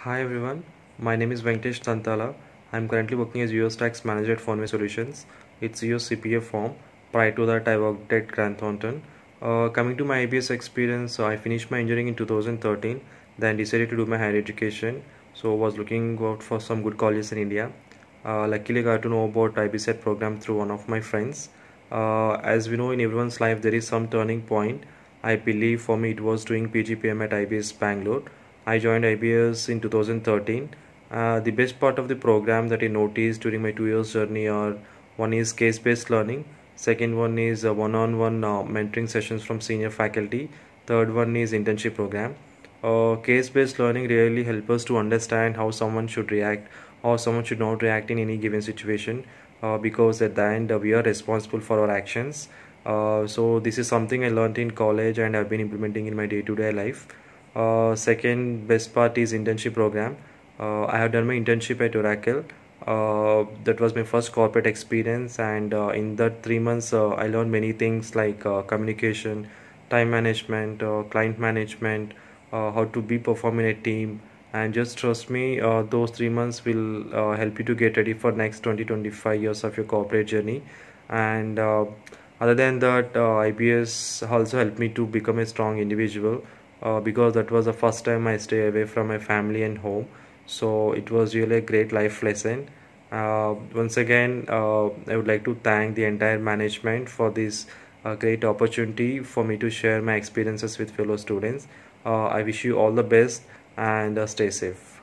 Hi everyone, my name is Venkatesh Tantala. I am currently working as US Tax Manager at Fonway Solutions. It's US CPA form. Prior to that, I worked at Grant Thornton. Uh, coming to my IBS experience, so I finished my engineering in 2013, then decided to do my higher education. So was looking out for some good colleges in India. Uh, luckily, I got to know about IBSET program through one of my friends. Uh, as we know, in everyone's life, there is some turning point. I believe for me, it was doing PGPM at IBS Bangalore I joined IBS in 2013. Uh, the best part of the program that I noticed during my two years journey are one is case-based learning, second one is uh, one-on-one uh, mentoring sessions from senior faculty, third one is internship program. Uh, case-based learning really helps us to understand how someone should react or someone should not react in any given situation uh, because at the end uh, we are responsible for our actions. so this is something I learned in college and I've been implementing in my day-to-day life uh, second best part is internship program uh, i have done my internship at oracle uh, that was my first corporate experience and uh, in that three months uh, i learned many things like uh, communication time management client management how to be performing a team and just trust me those three months will help you to get ready for next 20 25 years of your corporate journey and other than that ibs also helped me to become a strong individual uh, because that was the first time I stay away from my family and home so it was really a great life lesson uh, once again uh, I would like to thank the entire management for this uh, great opportunity for me to share my experiences with fellow students uh, I wish you all the best and uh, stay safe